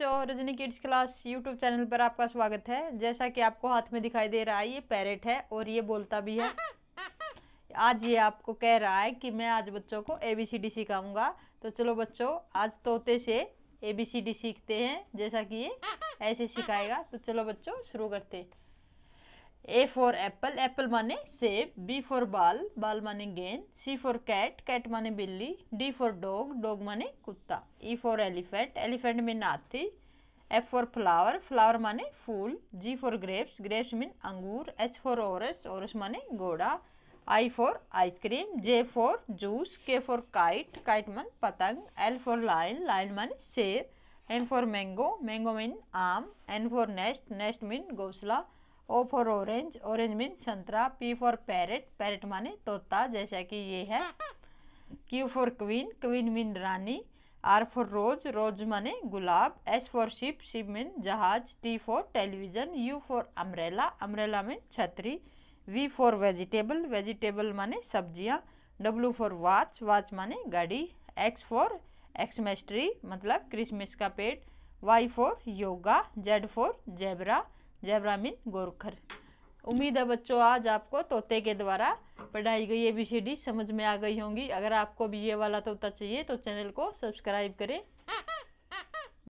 बच्चों Rajni kids class YouTube channel पर आपका स्वागत है जैसा कि आपको हाथ में दिखाई दे रहा है ये पैरेट है और ये बोलता भी है आज ये आपको कह रहा है कि मैं आज बच्चों को ए बी सी डी सिखाऊंगा तो चलो बच्चों आज तोते से ए बी सी डी सीखते हैं जैसा कि ये ऐसे सिखाएगा तो चलो बच्चों शुरू करते हैं ए फॉर एप्पल एप्पल माने सेब बी फॉर बाल बाल माने गेंद सी फॉर कैट कैट माने बिल्ली डी फॉर डॉग डॉग माने कुत्ता E for elephant elephant mean हाथी एफ फॉर फ्लावर फ्लावर माने फूल G for grapes grapes mean अंगूर एच फॉर ओरस ओरस माने घोड़ा I for ice cream J for juice K for kite kite मन पतंग एल फॉर लाइन लाइन मान शेर M for mango mango mean आम N for nest nest mean घोसला O for orange orange mean संतरा P for parrot parrot माने तोता जैसा कि ये है Q for queen queen mean रानी आर फॉर रोज रोज माने गुलाब S for ship ship mean जहाज T for television U for umbrella umbrella mean छतरी वी फॉर वेजिटेबल वेजिटेबल माने सब्जियाँ डब्ल्यू फॉर वाच वाच माने गाड़ी एक्स फॉर एक्समेस्ट्री मतलब क्रिसमस का पेट Y for yoga Z for zebra जय ब्राह्मीन गोरखर उम्मीद है बच्चों आज आपको तोते के द्वारा पढ़ाई गई ए बी सी डी समझ में आ गई होंगी अगर आपको भी ये वाला तोता चाहिए तो चैनल को सब्सक्राइब करें